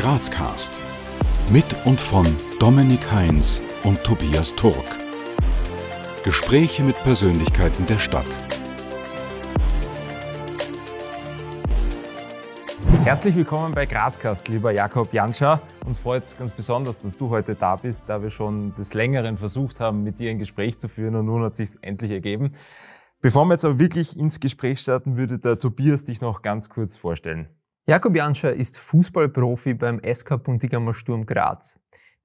Grazcast. Mit und von Dominik Heinz und Tobias Turk. Gespräche mit Persönlichkeiten der Stadt. Herzlich willkommen bei Grazcast, lieber Jakob Janscher. Uns freut es ganz besonders, dass du heute da bist, da wir schon des Längeren versucht haben, mit dir ein Gespräch zu führen und nun hat es sich endlich ergeben. Bevor wir jetzt aber wirklich ins Gespräch starten, würde der Tobias dich noch ganz kurz vorstellen. Jakob Janscher ist Fußballprofi beim SK Puntigammer Sturm Graz.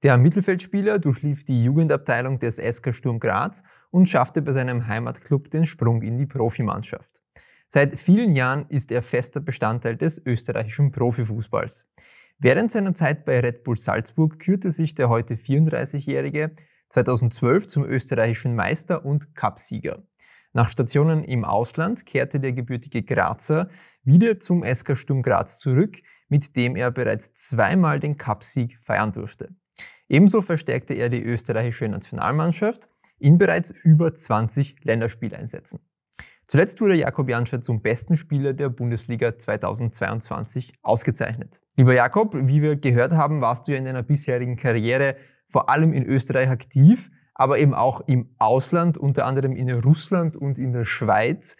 Der Mittelfeldspieler durchlief die Jugendabteilung des SK Sturm Graz und schaffte bei seinem Heimatclub den Sprung in die Profimannschaft. Seit vielen Jahren ist er fester Bestandteil des österreichischen Profifußballs. Während seiner Zeit bei Red Bull Salzburg kürte sich der heute 34-Jährige 2012 zum österreichischen Meister und Cupsieger. Nach Stationen im Ausland kehrte der gebürtige Grazer wieder zum SK Sturm Graz zurück, mit dem er bereits zweimal den Cupsieg feiern durfte. Ebenso verstärkte er die österreichische Nationalmannschaft in bereits über 20 Länderspieleinsätzen. Zuletzt wurde Jakob Janscher zum besten Spieler der Bundesliga 2022 ausgezeichnet. Lieber Jakob, wie wir gehört haben, warst du ja in deiner bisherigen Karriere vor allem in Österreich aktiv aber eben auch im Ausland, unter anderem in Russland und in der Schweiz.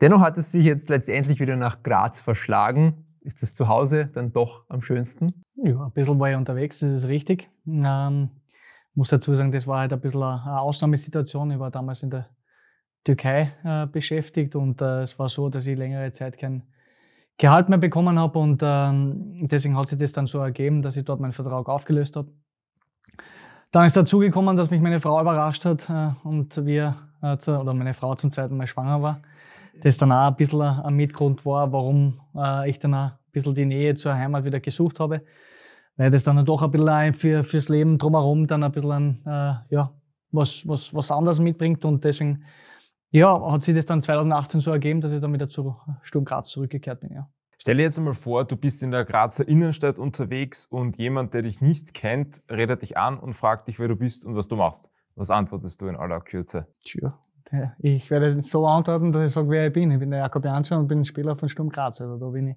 Dennoch hat es sich jetzt letztendlich wieder nach Graz verschlagen. Ist das zu Hause dann doch am schönsten? Ja, ein bisschen war ich unterwegs, das ist richtig. Ähm, muss dazu sagen, das war halt ein bisschen eine Ausnahmesituation. Ich war damals in der Türkei äh, beschäftigt und äh, es war so, dass ich längere Zeit kein Gehalt mehr bekommen habe und ähm, deswegen hat sich das dann so ergeben, dass ich dort meinen Vertrag aufgelöst habe dann ist dazu gekommen, dass mich meine Frau überrascht hat äh, und wir, äh, oder meine Frau zum zweiten Mal schwanger war. Das dann auch ein bisschen ein Mitgrund war, warum äh, ich dann auch ein bisschen die Nähe zur Heimat wieder gesucht habe. Weil das dann doch ein bisschen für, fürs Leben drumherum dann ein bisschen ein, ja, was, was, was anderes mitbringt und deswegen ja, hat sich das dann 2018 so ergeben, dass ich dann wieder zu Sturm Graz zurückgekehrt bin. Ja. Stell dir jetzt einmal vor, du bist in der Grazer Innenstadt unterwegs und jemand, der dich nicht kennt, redet dich an und fragt dich, wer du bist und was du machst. Was antwortest du in aller Kürze? Tja, ich werde so antworten, dass ich sage, wer ich bin. Ich bin der Jakob Jansson und bin Spieler von Sturm Graz. Also da bin ich.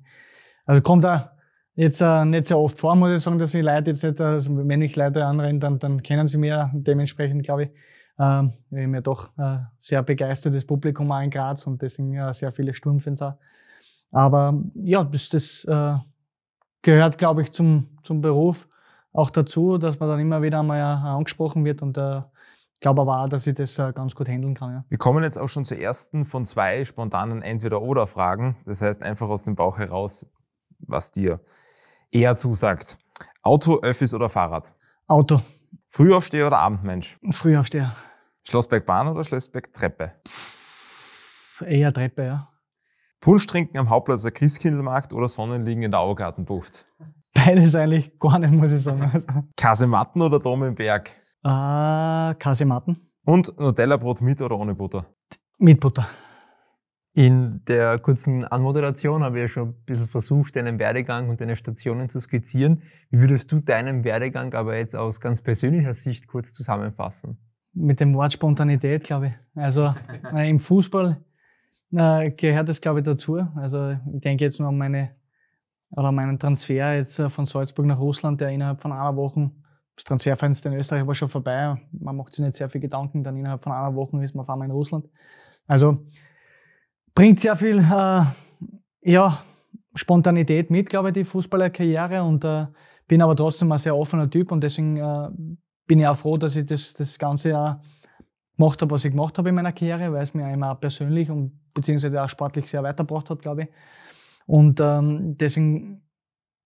Also kommt da jetzt äh, nicht sehr oft vor, muss ich sagen, dass ich Leute jetzt nicht, also wenn ich Leute anrenne, dann, dann kennen sie mich ja dementsprechend, glaube ich. Ähm, wir haben ja doch ein äh, sehr begeistertes Publikum auch in Graz und deswegen äh, sehr viele Sturmfans auch. Aber ja, das, das äh, gehört, glaube ich, zum, zum Beruf auch dazu, dass man dann immer wieder einmal äh, angesprochen wird und äh, ich glaube aber auch, dass ich das äh, ganz gut handeln kann. Ja. Wir kommen jetzt auch schon zur ersten von zwei spontanen Entweder-Oder-Fragen. Das heißt einfach aus dem Bauch heraus, was dir eher zusagt. Auto, Öffis oder Fahrrad? Auto. Frühaufsteher oder Abendmensch? Frühaufsteher. Schlossbergbahn oder Schlossbergtreppe? Eher Treppe, ja. Punsch trinken am Hauptplatz der Christkindlmarkt oder Sonnenliegen in der Augartenbucht? Beides eigentlich gar nicht, muss ich sagen. Kasematten oder Dom im Berg? Ah, Kasematten. Und Nutella-Brot mit oder ohne Butter? Mit Butter. In der kurzen Anmoderation habe ich ja schon ein bisschen versucht, deinen Werdegang und deine Stationen zu skizzieren. Wie würdest du deinen Werdegang aber jetzt aus ganz persönlicher Sicht kurz zusammenfassen? Mit dem Wort Spontanität, glaube ich. Also äh, im Fußball äh, gehört das, glaube ich, dazu. Also ich denke jetzt nur an meine oder meinen Transfer jetzt äh, von Salzburg nach Russland, der innerhalb von einer Woche, das Transferfenster in Österreich war schon vorbei, man macht sich nicht sehr viel Gedanken, dann innerhalb von einer Woche ist man auf einmal in Russland. Also bringt sehr viel äh, ja, Spontanität mit, glaube ich, die Fußballerkarriere und äh, bin aber trotzdem ein sehr offener Typ und deswegen äh, bin ich auch froh, dass ich das, das Ganze auch gemacht habe, was ich gemacht habe in meiner Karriere, weil es mir immer auch persönlich und beziehungsweise auch sportlich sehr weitergebracht hat, glaube ich. Und ähm, deswegen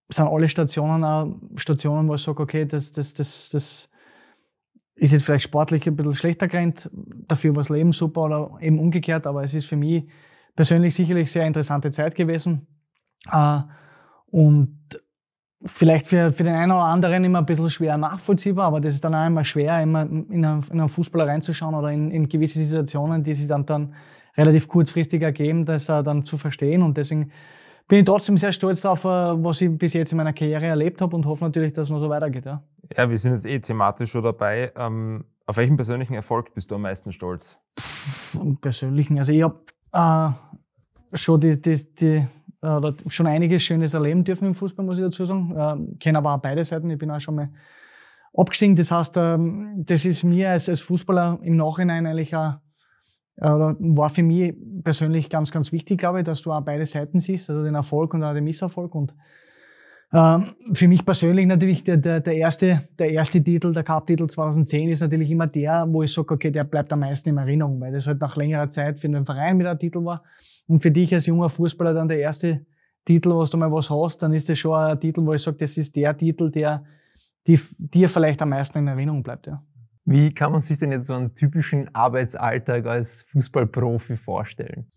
sind alle Stationen auch Stationen, wo ich sage, okay, das, das, das, das ist jetzt vielleicht sportlich ein bisschen schlechter gerannt, dafür war das Leben super oder eben umgekehrt, aber es ist für mich persönlich sicherlich sehr interessante Zeit gewesen. Äh, und vielleicht für, für den einen oder anderen immer ein bisschen schwer nachvollziehbar, aber das ist dann auch immer schwer, immer in einen, in einen Fußballer reinzuschauen oder in, in gewisse Situationen, die sich dann, dann relativ kurzfristig ergeben, das äh, dann zu verstehen. Und deswegen bin ich trotzdem sehr stolz darauf, äh, was ich bis jetzt in meiner Karriere erlebt habe und hoffe natürlich, dass es noch so weitergeht. Ja, ja wir sind jetzt eh thematisch schon dabei. Ähm, auf welchen persönlichen Erfolg bist du am meisten stolz? Am persönlichen, also ich habe äh, schon die, die, die äh, schon einiges Schönes erleben dürfen im Fußball, muss ich dazu sagen. Ähm, kenne aber auch beide Seiten. Ich bin auch schon mal abgestiegen. Das heißt, ähm, das ist mir als, als Fußballer im Nachhinein eigentlich auch, äh, war für mich persönlich ganz, ganz wichtig, glaube ich, dass du auch beide Seiten siehst, also den Erfolg und auch den Misserfolg. Und ähm, für mich persönlich natürlich der, der, der, erste, der erste Titel, der Cup-Titel 2010 ist natürlich immer der, wo ich sage, okay, der bleibt am meisten in Erinnerung, weil das halt nach längerer Zeit für den Verein wieder ein Titel war. Und für dich als junger Fußballer dann der erste Titel, was du mal was hast, dann ist das schon ein Titel, wo ich sage, das ist der Titel, der dir vielleicht am meisten in Erinnerung bleibt. Ja. Wie kann man sich denn jetzt so einen typischen Arbeitsalltag als Fußballprofi vorstellen?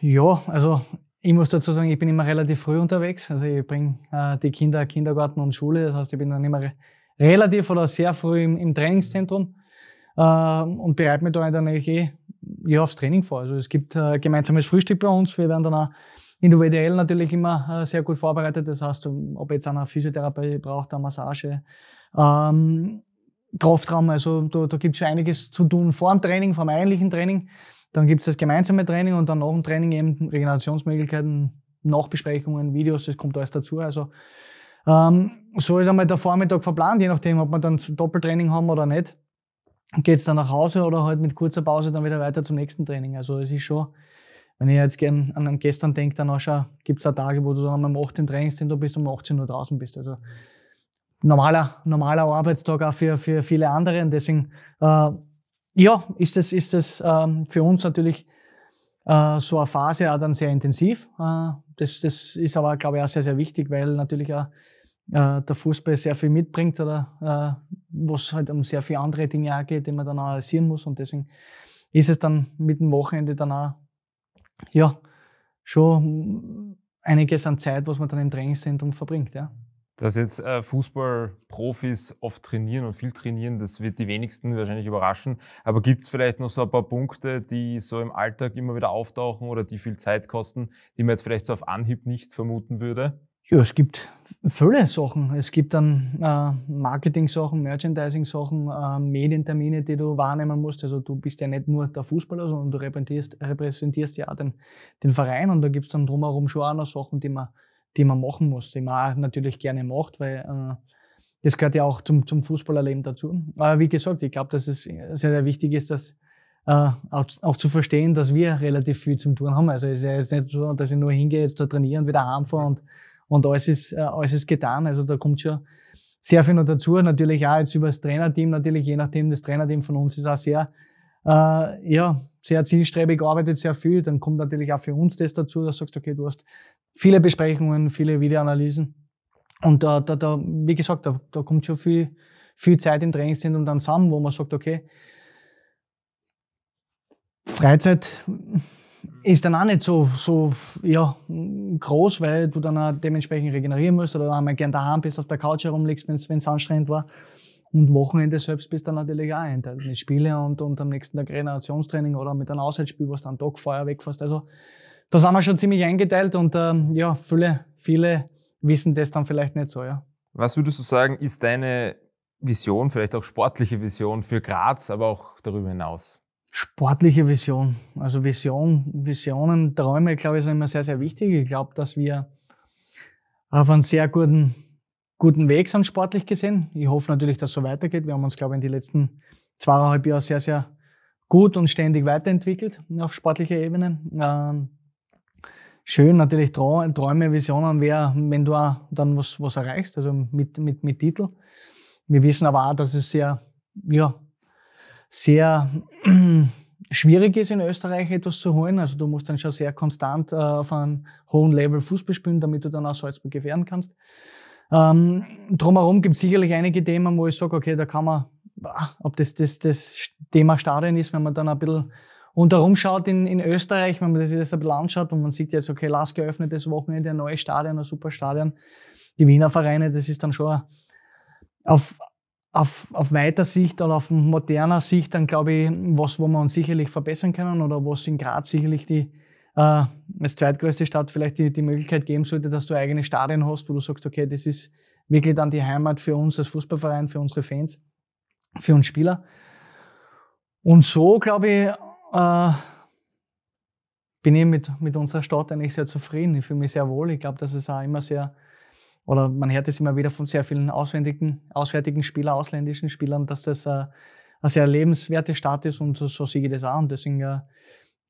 Ja, also ich muss dazu sagen, ich bin immer relativ früh unterwegs. Also ich bringe äh, die Kinder Kindergarten und Schule. Das heißt, ich bin dann immer relativ oder sehr früh im, im Trainingszentrum äh, und bereite mich da dann eh ja, aufs Training vor. Also es gibt äh, gemeinsames Frühstück bei uns. Wir werden dann auch individuell natürlich immer äh, sehr gut vorbereitet. Das heißt, ob jetzt einer Physiotherapie braucht, eine Massage, ähm, Kraftraum. Also da, da gibt es schon einiges zu tun vor dem Training, vor dem eigentlichen Training. Dann gibt es das gemeinsame Training und dann nach dem Training eben Regenerationsmöglichkeiten, Nachbesprechungen, Videos, das kommt alles dazu. Also ähm, so ist einmal der Vormittag verplant, je nachdem, ob wir dann Doppeltraining haben oder nicht. Geht es dann nach Hause oder halt mit kurzer Pause dann wieder weiter zum nächsten Training. Also es ist schon, wenn ich jetzt gern an gestern denke, dann auch schon, gibt es auch Tage, wo du dann um 8 Uhr im Trainingscenter bist und um 18 Uhr draußen bist. Also normaler, normaler Arbeitstag auch für, für viele andere und deswegen äh, ja, ist das, ist das ähm, für uns natürlich äh, so eine Phase auch dann sehr intensiv. Äh, das, das ist aber, glaube ich, auch sehr, sehr wichtig, weil natürlich auch äh, der Fußball sehr viel mitbringt oder äh, was halt um sehr viele andere Dinge auch geht, die man dann analysieren muss. Und deswegen ist es dann mit dem Wochenende dann auch, ja, schon einiges an Zeit, was man dann im Trainingszentrum verbringt. Ja. Dass jetzt äh, Fußballprofis oft trainieren und viel trainieren, das wird die wenigsten wahrscheinlich überraschen. Aber gibt es vielleicht noch so ein paar Punkte, die so im Alltag immer wieder auftauchen oder die viel Zeit kosten, die man jetzt vielleicht so auf Anhieb nicht vermuten würde? Ja, es gibt viele Sachen. Es gibt dann äh, Marketing-Sachen, Merchandising-Sachen, äh, Medientermine, die du wahrnehmen musst. Also du bist ja nicht nur der Fußballer, sondern du repräsentierst, repräsentierst ja auch den, den Verein und da gibt es dann drumherum schon auch noch Sachen, die man die man machen muss, die man auch natürlich gerne macht, weil äh, das gehört ja auch zum, zum Fußballerleben dazu. Aber wie gesagt, ich glaube, dass es sehr, sehr wichtig ist, dass äh, auch, auch, zu verstehen, dass wir relativ viel zum Tun haben. Also es ist ja jetzt nicht so, dass ich nur hingehe, jetzt da trainieren, wieder heimfahre und, und alles, ist, äh, alles ist getan. Also da kommt schon sehr viel noch dazu. Natürlich auch jetzt über das Trainerteam, natürlich je nachdem, das Trainerteam von uns ist auch sehr äh, ja, sehr zielstrebig arbeitet, sehr viel. Dann kommt natürlich auch für uns das dazu, dass du sagst, okay, du hast viele Besprechungen, viele Videoanalysen. Und da, äh, da, da wie gesagt, da, da kommt schon viel, viel Zeit im Trainingszentrum dann zusammen, wo man sagt, okay, Freizeit ist dann auch nicht so, so ja, groß, weil du dann auch dementsprechend regenerieren musst oder einmal gerne daheim bist, auf der Couch herumliegst, wenn es anstrengend war. Und Wochenende selbst bist du natürlich auch einteilt mit Spielen und, und am nächsten Tag Regenerationstraining oder mit einem Auswärtsspiel, was dann Tag vorher wegfährst. Also da sind wir schon ziemlich eingeteilt und ähm, ja, viele, viele wissen das dann vielleicht nicht so, ja. Was würdest du sagen, ist deine Vision, vielleicht auch sportliche Vision für Graz, aber auch darüber hinaus? Sportliche Vision. Also Vision, Visionen, Träume, glaube ich, sind immer sehr, sehr wichtig. Ich glaube, dass wir auf einem sehr guten guten Weg sind sportlich gesehen. Ich hoffe natürlich, dass es so weitergeht. Wir haben uns, glaube ich, in den letzten zweieinhalb Jahren sehr, sehr gut und ständig weiterentwickelt auf sportlicher Ebene. Ähm, schön natürlich Träume, Visionen wäre, wenn du auch dann was, was erreichst, also mit, mit, mit Titel. Wir wissen aber auch, dass es sehr, ja, sehr schwierig ist, in Österreich etwas zu holen. Also du musst dann schon sehr konstant äh, auf einem hohen Level Fußball spielen, damit du dann auch Salzburg gefährden kannst. Ähm, drumherum gibt es sicherlich einige Themen, wo ich sage, okay, da kann man, ob das, das das Thema Stadion ist, wenn man dann ein bisschen rundherum schaut in, in Österreich, wenn man sich das ein bisschen anschaut und man sieht jetzt, okay, last geöffnetes Wochenende, ein neues Stadion, ein super Stadion, die Wiener Vereine, das ist dann schon auf, auf, auf weiter Sicht oder auf moderner Sicht dann, glaube ich, was, wo wir uns sicherlich verbessern können oder was in Graz sicherlich die, äh, als zweitgrößte Stadt vielleicht die, die Möglichkeit geben sollte, dass du eigene Stadien hast, wo du sagst, okay, das ist wirklich dann die Heimat für uns als Fußballverein, für unsere Fans, für uns Spieler. Und so, glaube ich, äh, bin ich mit, mit unserer Stadt eigentlich sehr zufrieden. Ich fühle mich sehr wohl. Ich glaube, dass es auch immer sehr, oder man hört es immer wieder von sehr vielen auswärtigen, auswärtigen Spielern, ausländischen Spielern, dass das äh, eine sehr lebenswerte Stadt ist und so, so sehe ich das auch. Und deswegen äh,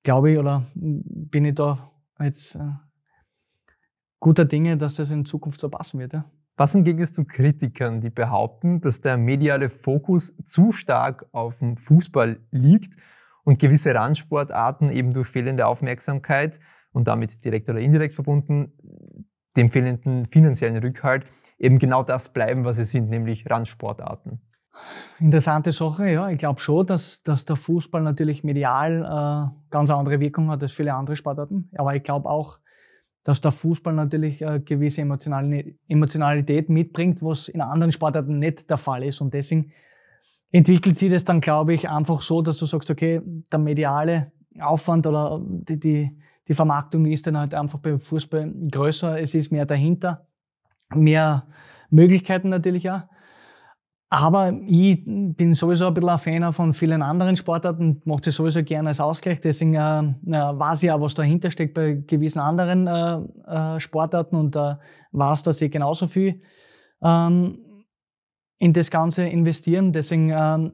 glaube ich, oder bin ich da jetzt äh, guter Dinge, dass das in Zukunft so passen wird. Ja? Was hingegen ist zu Kritikern, die behaupten, dass der mediale Fokus zu stark auf dem Fußball liegt und gewisse Randsportarten eben durch fehlende Aufmerksamkeit und damit direkt oder indirekt verbunden dem fehlenden finanziellen Rückhalt eben genau das bleiben, was sie sind, nämlich Randsportarten. Interessante Sache, ja. Ich glaube schon, dass, dass der Fußball natürlich medial äh, ganz andere Wirkung hat als viele andere Sportarten. Aber ich glaube auch, dass der Fußball natürlich äh, gewisse Emotionali Emotionalität mitbringt, was in anderen Sportarten nicht der Fall ist. Und deswegen entwickelt sich das dann, glaube ich, einfach so, dass du sagst, okay, der mediale Aufwand oder die, die, die Vermarktung ist dann halt einfach beim Fußball größer, es ist mehr dahinter, mehr Möglichkeiten natürlich auch. Aber ich bin sowieso ein bisschen ein Fan von vielen anderen Sportarten, mache das sowieso gerne als Ausgleich. Deswegen äh, weiß ich auch, was dahinter steckt bei gewissen anderen äh, äh, Sportarten und äh, weiß, dass ich genauso viel ähm, in das Ganze investieren. Deswegen ähm,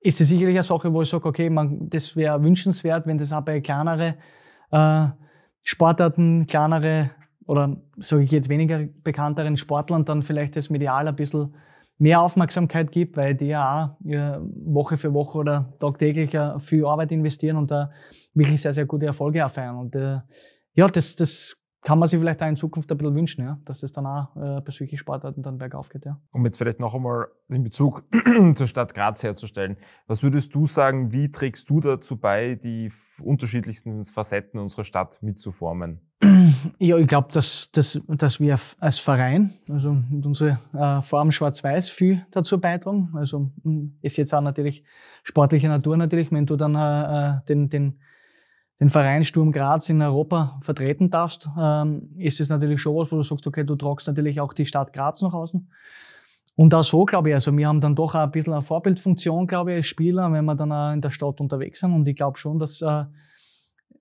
ist es sicherlich eine Sache, wo ich sage, okay, man, das wäre wünschenswert, wenn das auch bei kleineren äh, Sportarten, kleinere oder sage ich jetzt weniger bekannteren Sportlern dann vielleicht das medial ein bisschen mehr Aufmerksamkeit gibt, weil die ja auch Woche für Woche oder tagtäglich äh, viel Arbeit investieren und da wirklich sehr, sehr gute Erfolge auch Und äh, ja, das, das kann man sich vielleicht auch in Zukunft ein bisschen wünschen, ja? dass das dann auch äh, bei solchen Sportarten dann bergauf geht. Ja? Um jetzt vielleicht noch einmal den Bezug zur Stadt Graz herzustellen, was würdest du sagen, wie trägst du dazu bei, die unterschiedlichsten Facetten unserer Stadt mitzuformen? Ja, ich glaube, dass, dass, dass wir als Verein, also mit unserer äh, Form Schwarz-Weiß, viel dazu beitragen. Also hm, ist jetzt auch natürlich sportliche Natur natürlich, wenn du dann äh, äh den, den, den Verein Sturm Graz in Europa vertreten darfst, ähm, ist es natürlich schon was, wo du sagst, okay, du tragst natürlich auch die Stadt Graz nach außen. Und auch so, glaube ich, also wir haben dann doch auch ein bisschen eine Vorbildfunktion, glaube ich, als Spieler, wenn wir dann auch in der Stadt unterwegs sind. Und ich glaube schon, dass... Äh,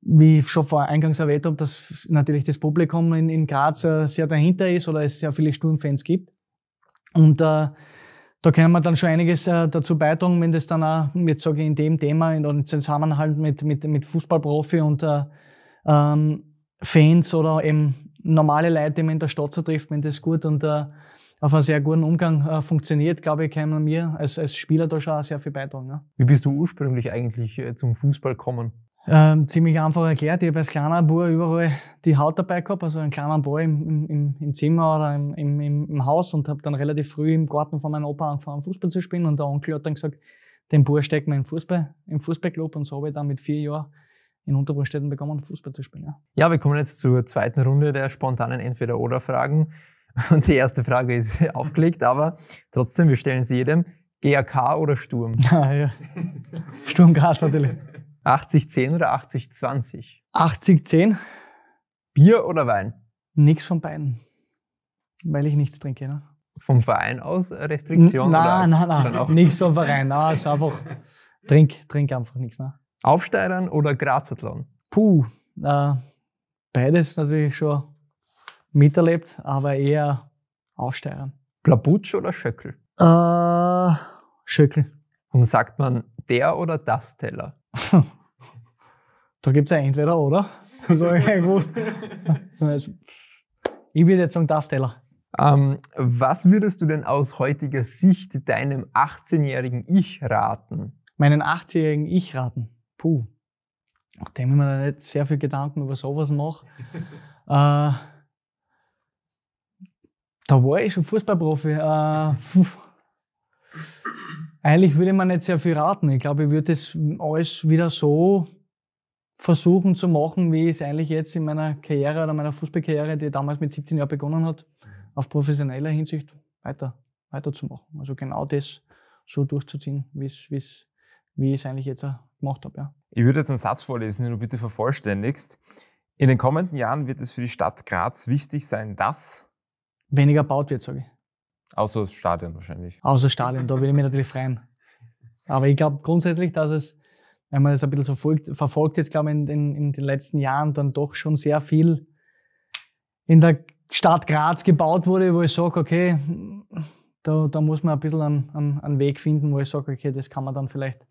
wie ich schon vor eingangs erwähnt habe, dass natürlich das Publikum in, in Graz äh, sehr dahinter ist oder es sehr viele Sturmfans gibt. Und äh, da können wir dann schon einiges äh, dazu beitragen, wenn das dann auch, jetzt sage ich, in dem Thema in, in Zusammenhalt mit, mit, mit Fußballprofi und äh, ähm, Fans oder eben normale Leute, die man in der Stadt so trifft, wenn das gut und äh, auf einen sehr guten Umgang äh, funktioniert, glaube ich, kann man mir als, als Spieler da schon auch sehr viel beitragen. Ja. Wie bist du ursprünglich eigentlich äh, zum Fußball gekommen? Ähm, ziemlich einfach erklärt. Ich habe als kleiner Bub überall die Haut dabei gehabt, also einen kleinen Ball im, im, im Zimmer oder im, im, im Haus und habe dann relativ früh im Garten von meinem Opa angefangen, Fußball zu spielen. Und der Onkel hat dann gesagt, den Bub steckt man im Fußball, im Fußballclub. Und so habe ich dann mit vier Jahren in Unterbruchstätten begonnen, Fußball zu spielen. Ja. ja, wir kommen jetzt zur zweiten Runde der spontanen Entweder-Oder-Fragen. Und die erste Frage ist aufgelegt, aber trotzdem, wir stellen sie jedem. GAK oder Sturm? Ja, ja. Sturm Graz natürlich. 80-10 oder 80-20? 80-10. Bier oder Wein? Nichts von beiden. Weil ich nichts trinke. Ne? Vom Verein aus Restriktionen? Nein, nein, nein. Nichts vom Verein. Nein, ist einfach. trink, trink einfach nichts. Ne? Aufsteigern oder Grazathlon? Puh, äh, beides natürlich schon miterlebt, aber eher Aufsteigern. Plabutsch oder Schöckel? Äh, Schöckel. Und sagt man der oder das Teller? da gibt es ja entweder oder. so, ich gewusst. Also, ich würde jetzt sagen, das Teller. Ähm, was würdest du denn aus heutiger Sicht deinem 18-jährigen Ich raten? Meinen 18-jährigen Ich raten? Puh. Nachdem ich mir da nicht sehr viel Gedanken über sowas mache. äh, da war ich schon Fußballprofi. Äh, eigentlich würde man nicht sehr viel raten. Ich glaube, ich würde das alles wieder so versuchen zu machen, wie ich es eigentlich jetzt in meiner Karriere oder meiner Fußballkarriere, die damals mit 17 Jahren begonnen hat, mhm. auf professioneller Hinsicht weiter, weiterzumachen. Also genau das so durchzuziehen, wie's, wie's, wie ich es eigentlich jetzt gemacht habe. Ja. Ich würde jetzt einen Satz vorlesen, den du bitte vervollständigst. In den kommenden Jahren wird es für die Stadt Graz wichtig sein, dass weniger baut wird, sage ich. Außer das Stadion wahrscheinlich. Außer das Stadion, da will ich mich natürlich freuen. Aber ich glaube grundsätzlich, dass es, wenn man das ein bisschen verfolgt, verfolgt jetzt glaube ich in, in, in, den letzten Jahren dann doch schon sehr viel in der Stadt Graz gebaut wurde, wo ich sage, okay, da, da muss man ein bisschen einen, einen, einen Weg finden, wo ich sage, okay, das kann man dann vielleicht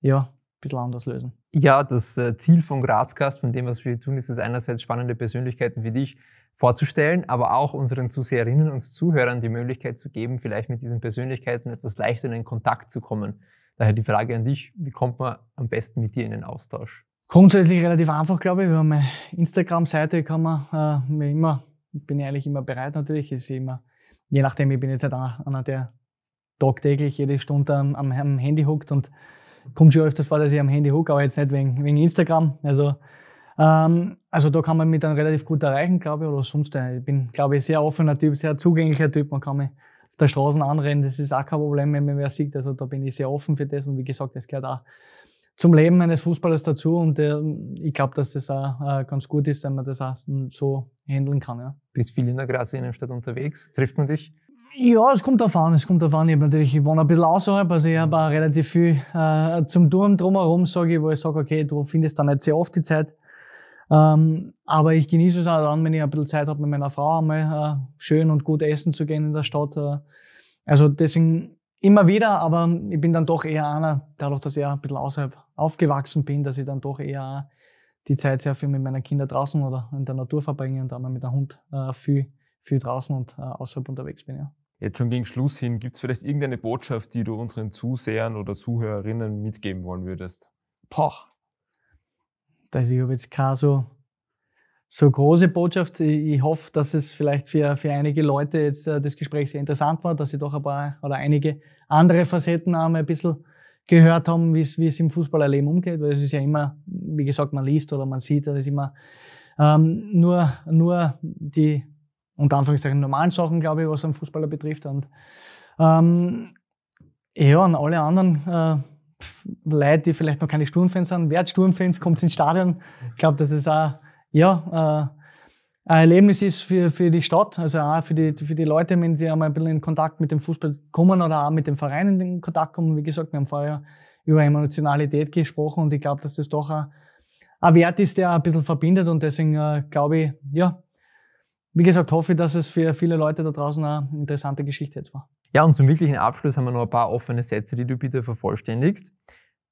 ja, ein bisschen anders lösen. Ja, das äh, Ziel von Grazcast, von dem, was wir tun, ist es einerseits spannende Persönlichkeiten wie dich vorzustellen, aber auch unseren Zuseherinnen und Zuhörern die Möglichkeit zu geben, vielleicht mit diesen Persönlichkeiten etwas leichter in den Kontakt zu kommen. Daher die Frage an dich, wie kommt man am besten mit dir in den Austausch? Grundsätzlich relativ einfach, glaube ich. Über meine Instagram-Seite kann man äh, mir immer, bin ich eigentlich immer bereit natürlich, ist immer, je nachdem, ich bin jetzt halt einer, der tagtäglich jede Stunde am, am Handy hockt und kommt schon öfters vor, dass ich am Handy hocke, aber jetzt nicht wegen, wegen Instagram. Also ähm, also da kann man mich dann relativ gut erreichen, glaube ich, oder sonst. Äh, ich bin, glaube ich, sehr offener Typ, sehr zugänglicher Typ. Man kann mich auf der Straße anrennen, das ist auch kein Problem, wenn man wer sieht. Also da bin ich sehr offen für das und wie gesagt, das gehört auch zum Leben eines Fußballers dazu und äh, ich glaube, dass das auch äh, ganz gut ist, wenn man das auch so handeln kann. Ja. Bist viel in der Grazer Innenstadt unterwegs? Trifft man dich? Ja, es kommt davon, es kommt davon. Ich natürlich, ich wohne ein bisschen außerhalb, also ich habe auch relativ viel äh, zum Turm drumherum, sage ich, wo ich sage, okay, du findest da nicht sehr oft die Zeit. Ähm, aber ich genieße es auch halt dann, wenn ich ein bisschen Zeit habe mit meiner Frau, einmal äh, schön und gut essen zu gehen in der Stadt. Äh, also deswegen immer wieder, aber ich bin dann doch eher einer, dadurch, dass ich ein bisschen außerhalb aufgewachsen bin, dass ich dann doch eher die Zeit sehr viel mit meinen Kindern draußen oder in der Natur verbringe und einmal mit dem Hund äh, viel, viel draußen und äh, außerhalb unterwegs bin. Ja. Jetzt schon gegen Schluss hin, gibt es vielleicht irgendeine Botschaft, die du unseren Zusehern oder Zuhörerinnen mitgeben wollen würdest? Poch, also ich habe jetzt keine so, so große Botschaft. Ich hoffe, dass es vielleicht für, für einige Leute jetzt äh, das Gespräch sehr interessant war, dass sie doch ein paar oder einige andere Facetten auch mal ein bisschen gehört haben, wie es im Fußballerleben umgeht, weil es ist ja immer, wie gesagt, man liest oder man sieht, das ist immer ähm, nur, nur die, unter Anführungszeichen, normalen Sachen, glaube ich, was einen Fußballer betrifft. Und ähm, ja, an alle anderen äh, Leute, die vielleicht noch keine Sturmfans sind, werdet Sturmfans, kommt ins Stadion. Ich glaube, dass es auch ja, äh, ein Erlebnis ist für, für die Stadt, also auch für die, für die Leute, wenn sie einmal ein bisschen in Kontakt mit dem Fußball kommen oder auch mit dem Verein in Kontakt kommen. Wie gesagt, wir haben vorher über Emotionalität gesprochen und ich glaube, dass das doch ein, ein Wert ist, der ein bisschen verbindet und deswegen äh, glaube ich, ja, wie gesagt, hoffe ich, dass es für viele Leute da draußen eine interessante Geschichte jetzt war. Ja, und zum wirklichen Abschluss haben wir noch ein paar offene Sätze, die du bitte vervollständigst.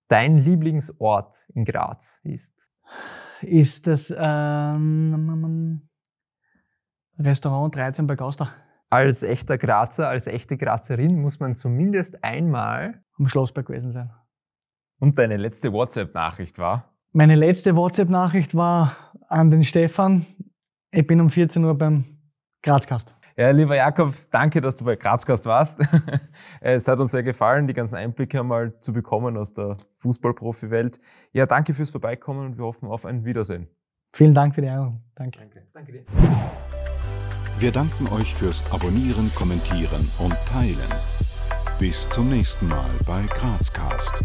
Dein Lieblingsort in Graz ist? Ist das ähm, Restaurant 13 bei Gauster. Als echter Grazer, als echte Grazerin muss man zumindest einmal am Schlossberg gewesen sein. Und deine letzte WhatsApp-Nachricht war? Meine letzte WhatsApp-Nachricht war an den Stefan, ich bin um 14 Uhr beim Grazkast. Ja, lieber Jakob, danke, dass du bei Grazkast warst. es hat uns sehr gefallen, die ganzen Einblicke mal zu bekommen aus der Fußballprofi-Welt. Ja, danke fürs Vorbeikommen und wir hoffen auf ein Wiedersehen. Vielen Dank für die Einladung. Danke. danke. Danke dir. Wir danken euch fürs Abonnieren, Kommentieren und Teilen. Bis zum nächsten Mal bei Grazcast.